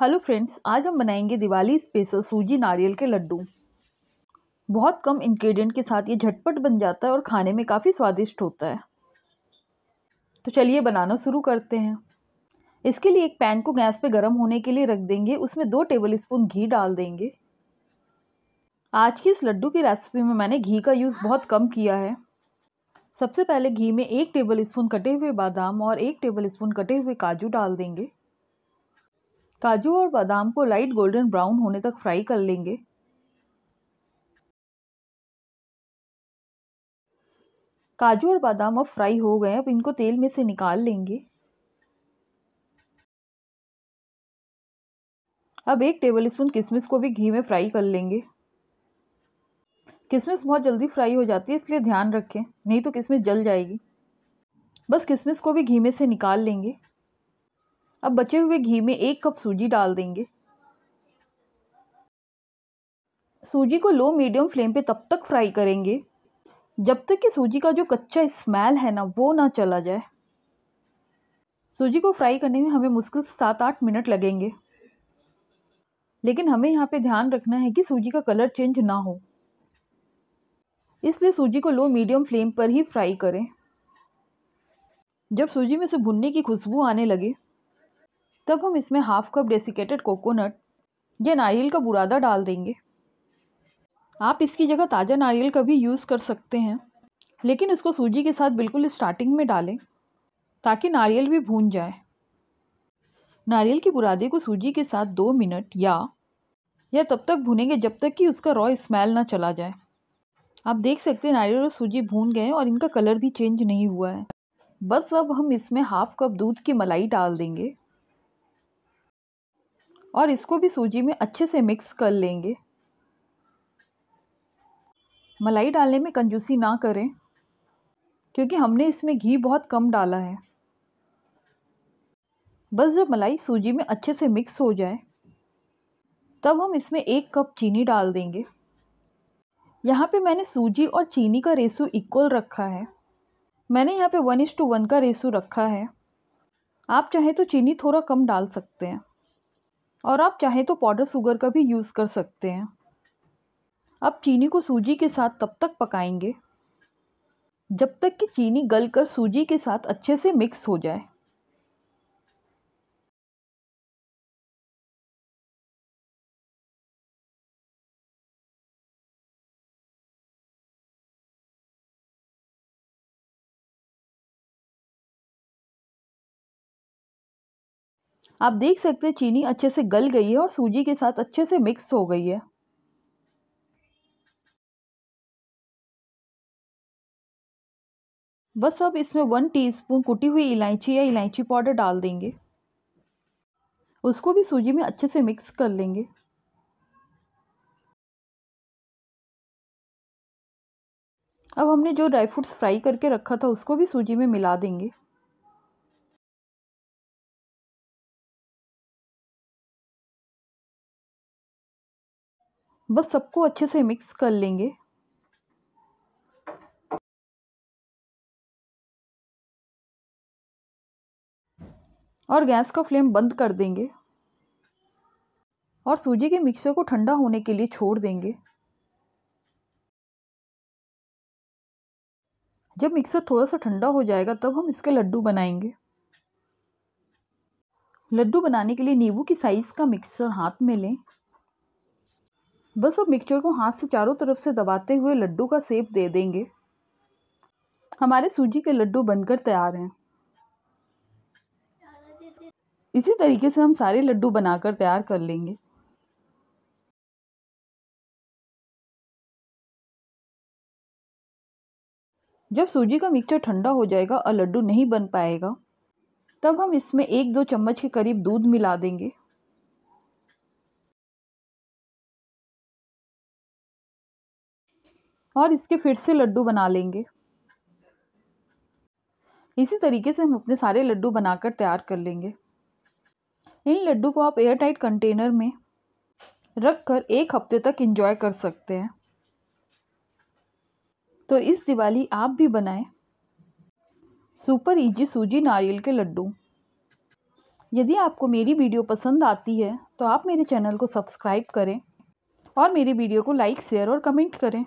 hello friends आज हम बनाएंगे दिवाली स्पेशल सूजी नारियल के लड्डू बहुत कम इंग्रेडिएंट के साथ ये झटपट बन जाता है और खाने में काफ़ी स्वादिष्ट होता है तो चलिए बनाना शुरू करते हैं इसके लिए एक पैन को गैस पे गर्म होने के लिए रख देंगे उसमें दो टेबल स्पून घी डाल देंगे आज के इस लड्डू की रेसिपी में मैंने घी का यूज़ बहुत कम किया है सबसे पहले घी में एक टेबल स्पून कटे हुए बादाम और एक टेबल स्पून कटे हुए काजू डाल देंगे काजू और बादाम को लाइट गोल्डन ब्राउन होने तक फ्राई कर लेंगे काजू और बादाम अब फ्राई हो गए अब इनको तेल में से निकाल लेंगे अब एक टेबल स्पून किशमिश को भी घी में फ्राई कर लेंगे किशमिश बहुत जल्दी फ्राई हो जाती है इसलिए ध्यान रखें नहीं तो किशमिश जल जाएगी बस किशमिश को भी घी में से निकाल लेंगे अब बचे हुए घी में एक कप सूजी डाल देंगे सूजी को लो मीडियम फ्लेम पे तब तक फ्राई करेंगे जब तक कि सूजी का जो कच्चा स्मेल है ना वो ना चला जाए सूजी को फ्राई करने में हमें मुश्किल से सात आठ मिनट लगेंगे लेकिन हमें यहाँ पे ध्यान रखना है कि सूजी का कलर चेंज ना हो इसलिए सूजी को लो मीडियम फ्लेम पर ही फ्राई करें जब सूजी में से भुनने की खुशबू आने लगे तब हम इसमें हाफ कप डेसिकेटेड कोकोनट या नारियल का बुरादा डाल देंगे आप इसकी जगह ताज़ा नारियल का भी यूज़ कर सकते हैं लेकिन इसको सूजी के साथ बिल्कुल स्टार्टिंग में डालें ताकि नारियल भी भून जाए नारियल के बुरादे को सूजी के साथ दो मिनट या या तब तक भुनेंगे जब तक कि उसका रॉ स्मेल ना चला जाए आप देख सकते हैं नारियल और सूजी भून गए और इनका कलर भी चेंज नहीं हुआ है बस अब हम इसमें हाफ कप दूध की मलाई डाल देंगे और इसको भी सूजी में अच्छे से मिक्स कर लेंगे मलाई डालने में कंजूसी ना करें क्योंकि हमने इसमें घी बहुत कम डाला है बस जब मलाई सूजी में अच्छे से मिक्स हो जाए तब हम इसमें एक कप चीनी डाल देंगे यहाँ पे मैंने सूजी और चीनी का रेसू इक्वल रखा है मैंने यहाँ पे वन इज टू वन का रेसू रखा है आप चाहें तो चीनी थोड़ा कम डाल सकते हैं और आप चाहें तो पाउडर शुगर का भी यूज़ कर सकते हैं अब चीनी को सूजी के साथ तब तक पकाएंगे जब तक कि चीनी गलकर सूजी के साथ अच्छे से मिक्स हो जाए आप देख सकते हैं चीनी अच्छे से गल गई है और सूजी के साथ अच्छे से मिक्स हो गई है बस अब इसमें वन टीस्पून कुटी हुई इलायची या इलायची पाउडर डाल देंगे उसको भी सूजी में अच्छे से मिक्स कर लेंगे अब हमने जो ड्राई फ्रूट्स फ्राई करके रखा था उसको भी सूजी में मिला देंगे बस सबको अच्छे से मिक्स कर लेंगे और गैस का फ्लेम बंद कर देंगे और सूजी के मिक्सर को ठंडा होने के लिए छोड़ देंगे जब मिक्सर थोड़ा सा ठंडा हो जाएगा तब हम इसके लड्डू बनाएंगे लड्डू बनाने के लिए नींबू की साइज़ का मिक्सचर हाथ में लें बस अब मिक्सचर को हाथ से चारों तरफ से दबाते हुए लड्डू का सेप दे देंगे हमारे सूजी के लड्डू बनकर तैयार हैं इसी तरीके से हम सारे लड्डू बनाकर तैयार कर लेंगे जब सूजी का मिक्सचर ठंडा हो जाएगा और लड्डू नहीं बन पाएगा तब हम इसमें एक दो चम्मच के करीब दूध मिला देंगे और इसके फिर से लड्डू बना लेंगे इसी तरीके से हम अपने सारे लड्डू बनाकर तैयार कर लेंगे इन लड्डू को आप एयर टाइट कंटेनर में रख कर एक हफ्ते तक इंजॉय कर सकते हैं तो इस दिवाली आप भी बनाएं सुपर इजी सूजी नारियल के लड्डू यदि आपको मेरी वीडियो पसंद आती है तो आप मेरे चैनल को सब्सक्राइब करें और मेरी वीडियो को लाइक शेयर और कमेंट करें